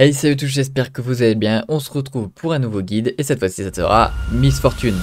Hey salut tous, j'espère que vous allez bien, on se retrouve pour un nouveau guide et cette fois-ci ça sera Miss Fortune.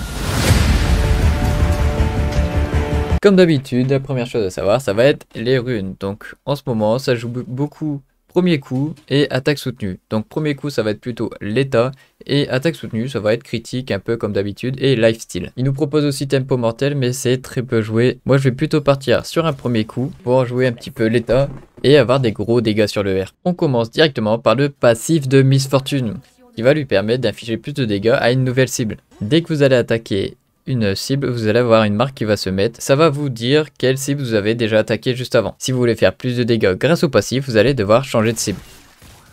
Comme d'habitude, la première chose à savoir ça va être les runes, donc en ce moment ça joue beaucoup premier coup et attaque soutenue. Donc premier coup ça va être plutôt l'état et attaque soutenue ça va être critique un peu comme d'habitude et lifestyle. Il nous propose aussi tempo mortel mais c'est très peu joué. Moi je vais plutôt partir sur un premier coup pour jouer un petit peu l'état et avoir des gros dégâts sur le R. On commence directement par le passif de Miss Fortune qui va lui permettre d'infliger plus de dégâts à une nouvelle cible. Dès que vous allez attaquer une cible, vous allez avoir une marque qui va se mettre. Ça va vous dire quelle cible vous avez déjà attaqué juste avant. Si vous voulez faire plus de dégâts grâce au passif, vous allez devoir changer de cible.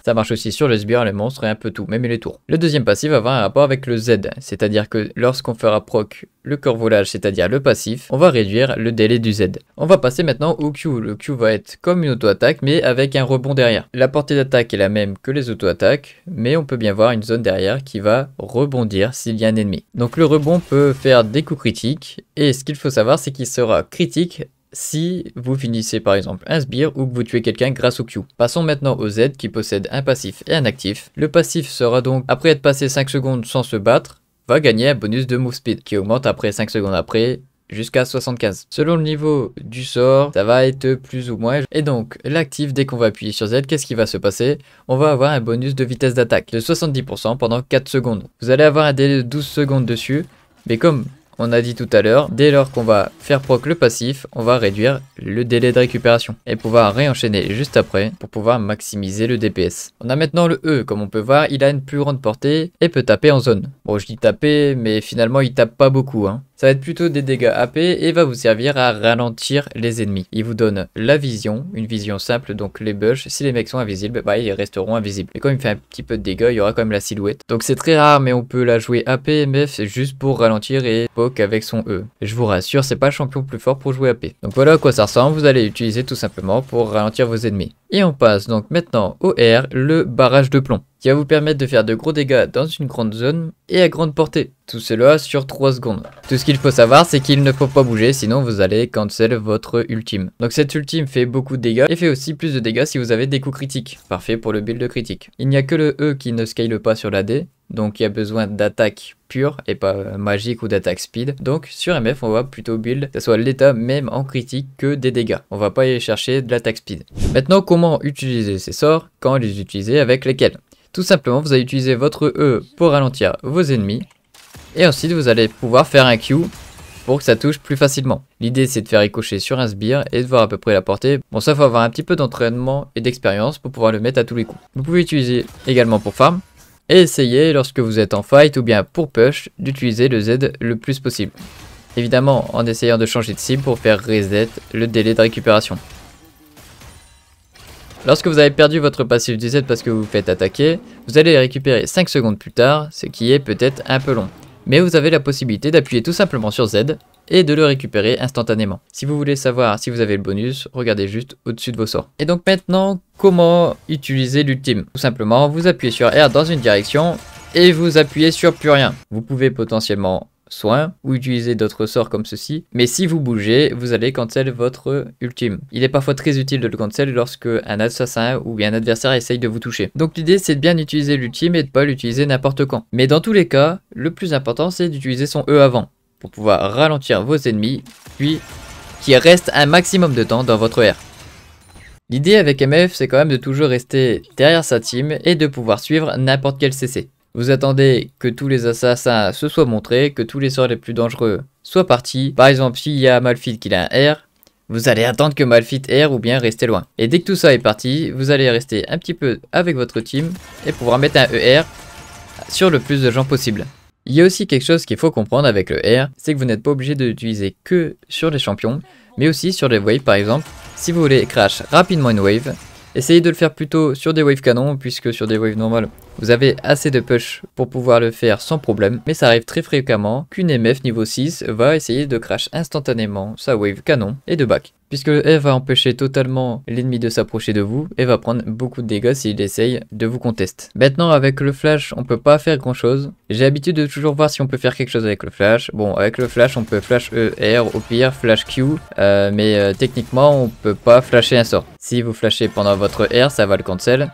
Ça marche aussi sur les sbires, les monstres et un peu tout, même les tours. Le deuxième passif va avoir un rapport avec le Z, c'est-à-dire que lorsqu'on fera proc le volage, c'est-à-dire le passif, on va réduire le délai du Z. On va passer maintenant au Q. Le Q va être comme une auto-attaque, mais avec un rebond derrière. La portée d'attaque est la même que les auto-attaques, mais on peut bien voir une zone derrière qui va rebondir s'il y a un ennemi. Donc le rebond peut faire des coups critiques, et ce qu'il faut savoir, c'est qu'il sera critique si vous finissez par exemple un sbire ou que vous tuez quelqu'un grâce au Q. Passons maintenant au Z qui possède un passif et un actif. Le passif sera donc, après être passé 5 secondes sans se battre, va gagner un bonus de move speed qui augmente après 5 secondes après jusqu'à 75. Selon le niveau du sort, ça va être plus ou moins. Et donc, l'actif, dès qu'on va appuyer sur Z, qu'est-ce qui va se passer On va avoir un bonus de vitesse d'attaque de 70% pendant 4 secondes. Vous allez avoir un délai de 12 secondes dessus, mais comme on a dit tout à l'heure, dès lors qu'on va faire proc le passif, on va réduire le délai de récupération et pouvoir réenchaîner juste après pour pouvoir maximiser le DPS. On a maintenant le E, comme on peut voir, il a une plus grande portée et peut taper en zone. Bon, je dis taper, mais finalement il tape pas beaucoup. Hein ça va être plutôt des dégâts AP et va vous servir à ralentir les ennemis. Il vous donne la vision, une vision simple, donc les bush, si les mecs sont invisibles, bah, ils resteront invisibles. Et comme il fait un petit peu de dégâts, il y aura quand même la silhouette. Donc c'est très rare, mais on peut la jouer AP, mais c'est juste pour ralentir et poke avec son E. Je vous rassure, c'est pas le champion plus fort pour jouer AP. Donc voilà à quoi ça ressemble, vous allez l'utiliser tout simplement pour ralentir vos ennemis. Et on passe donc maintenant au R, le barrage de plomb qui va vous permettre de faire de gros dégâts dans une grande zone et à grande portée. Tout cela sur 3 secondes. Tout ce qu'il faut savoir, c'est qu'il ne faut pas bouger, sinon vous allez cancel votre ultime. Donc cette ultime fait beaucoup de dégâts et fait aussi plus de dégâts si vous avez des coups critiques. Parfait pour le build critique. Il n'y a que le E qui ne scale pas sur la D, donc il y a besoin d'attaque pure et pas euh, magique ou d'attaque speed. Donc sur MF on va plutôt build, que ce soit l'état même en critique que des dégâts. On va pas aller chercher de l'attaque speed. Maintenant comment utiliser ces sorts, quand les utiliser, avec lesquels. Tout simplement, vous allez utiliser votre E pour ralentir vos ennemis. Et ensuite, vous allez pouvoir faire un Q pour que ça touche plus facilement. L'idée c'est de faire ricocher sur un sbire et de voir à peu près la portée. Bon ça faut avoir un petit peu d'entraînement et d'expérience pour pouvoir le mettre à tous les coups. Vous pouvez l'utiliser également pour farm et essayez lorsque vous êtes en fight ou bien pour push d'utiliser le Z le plus possible. Évidemment en essayant de changer de cible pour faire reset le délai de récupération. Lorsque vous avez perdu votre passif du parce que vous vous faites attaquer, vous allez les récupérer 5 secondes plus tard, ce qui est peut-être un peu long. Mais vous avez la possibilité d'appuyer tout simplement sur Z et de le récupérer instantanément. Si vous voulez savoir si vous avez le bonus, regardez juste au-dessus de vos sorts. Et donc maintenant, comment utiliser l'ultime Tout simplement, vous appuyez sur R dans une direction et vous appuyez sur plus rien. Vous pouvez potentiellement soin ou utiliser d'autres sorts comme ceci. Mais si vous bougez, vous allez cancel votre ultime. Il est parfois très utile de le cancel lorsque un assassin ou un adversaire essaye de vous toucher. Donc l'idée c'est de bien utiliser l'ultime et de pas l'utiliser n'importe quand. Mais dans tous les cas, le plus important c'est d'utiliser son E avant pour pouvoir ralentir vos ennemis, puis qu'il reste un maximum de temps dans votre R. L'idée avec MF, c'est quand même de toujours rester derrière sa team et de pouvoir suivre n'importe quel CC. Vous attendez que tous les assassins se soient montrés, que tous les sorts les plus dangereux soient partis. Par exemple, s'il y a Malphite qui a un R, vous allez attendre que Malphite R ou bien rester loin. Et dès que tout ça est parti, vous allez rester un petit peu avec votre team et pouvoir mettre un ER sur le plus de gens possible. Il y a aussi quelque chose qu'il faut comprendre avec le R, c'est que vous n'êtes pas obligé de l'utiliser que sur les champions, mais aussi sur les waves par exemple. Si vous voulez crash rapidement une wave, Essayez de le faire plutôt sur des waves canons, puisque sur des waves normales, vous avez assez de push pour pouvoir le faire sans problème, mais ça arrive très fréquemment qu'une MF niveau 6 va essayer de crash instantanément sa wave canon et de back puisque le elle va empêcher totalement l'ennemi de s'approcher de vous et va prendre beaucoup de dégâts s'il essaye de vous contester. Maintenant avec le flash on peut pas faire grand chose. J'ai l'habitude de toujours voir si on peut faire quelque chose avec le flash. Bon avec le flash on peut flash E, R au pire, flash Q, euh, mais euh, techniquement on peut pas flasher un sort. Si vous flashez pendant votre R ça va le cancel.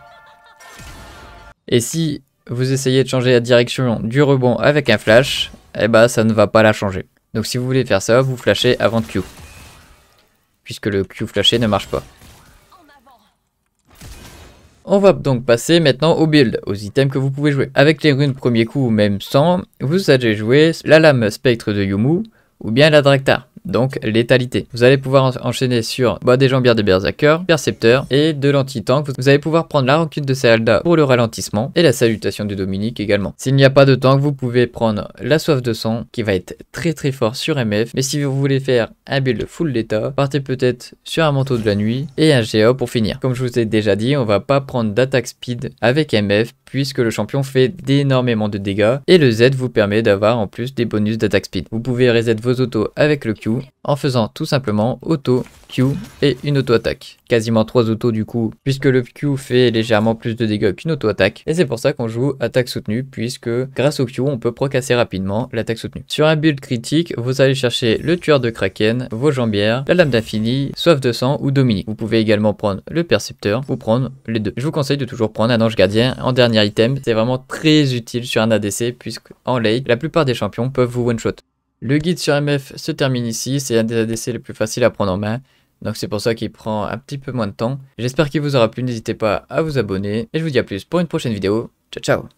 Et si vous essayez de changer la direction du rebond avec un flash, eh ben, ça ne va pas la changer. Donc si vous voulez faire ça, vous flashez avant de Q puisque le Q flashé ne marche pas. On va donc passer maintenant au build, aux items que vous pouvez jouer. Avec les runes premier coup ou même sans, vous allez jouer la lame spectre de Yumu ou bien la Draktar donc létalité. Vous allez pouvoir enchaîner sur des jambières de berserker, percepteur et de l'anti-tank. Vous allez pouvoir prendre la rancune de Sealda pour le ralentissement et la salutation de Dominique également. S'il n'y a pas de tank, vous pouvez prendre la soif de sang qui va être très très fort sur MF. Mais si vous voulez faire un build full d'état, partez peut-être sur un manteau de la nuit et un GA pour finir. Comme je vous ai déjà dit, on va pas prendre d'attaque speed avec MF puisque le champion fait d'énormément de dégâts et le Z vous permet d'avoir en plus des bonus d'attaque speed. Vous pouvez reset vos autos avec le Q en faisant tout simplement auto, Q et une auto-attaque. Quasiment 3 autos du coup, puisque le Q fait légèrement plus de dégâts qu'une auto-attaque, et c'est pour ça qu'on joue attaque soutenue, puisque grâce au Q, on peut procasser rapidement l'attaque soutenue. Sur un build critique, vous allez chercher le tueur de Kraken, vos jambières, la lame d'infini, soif de sang ou Dominique. Vous pouvez également prendre le percepteur ou prendre les deux. Je vous conseille de toujours prendre un ange gardien en dernier item, c'est vraiment très utile sur un ADC, puisque en late, la plupart des champions peuvent vous one-shot. Le guide sur MF se termine ici, c'est un des ADC les plus faciles à prendre en main, donc c'est pour ça qu'il prend un petit peu moins de temps. J'espère qu'il vous aura plu, n'hésitez pas à vous abonner, et je vous dis à plus pour une prochaine vidéo, ciao ciao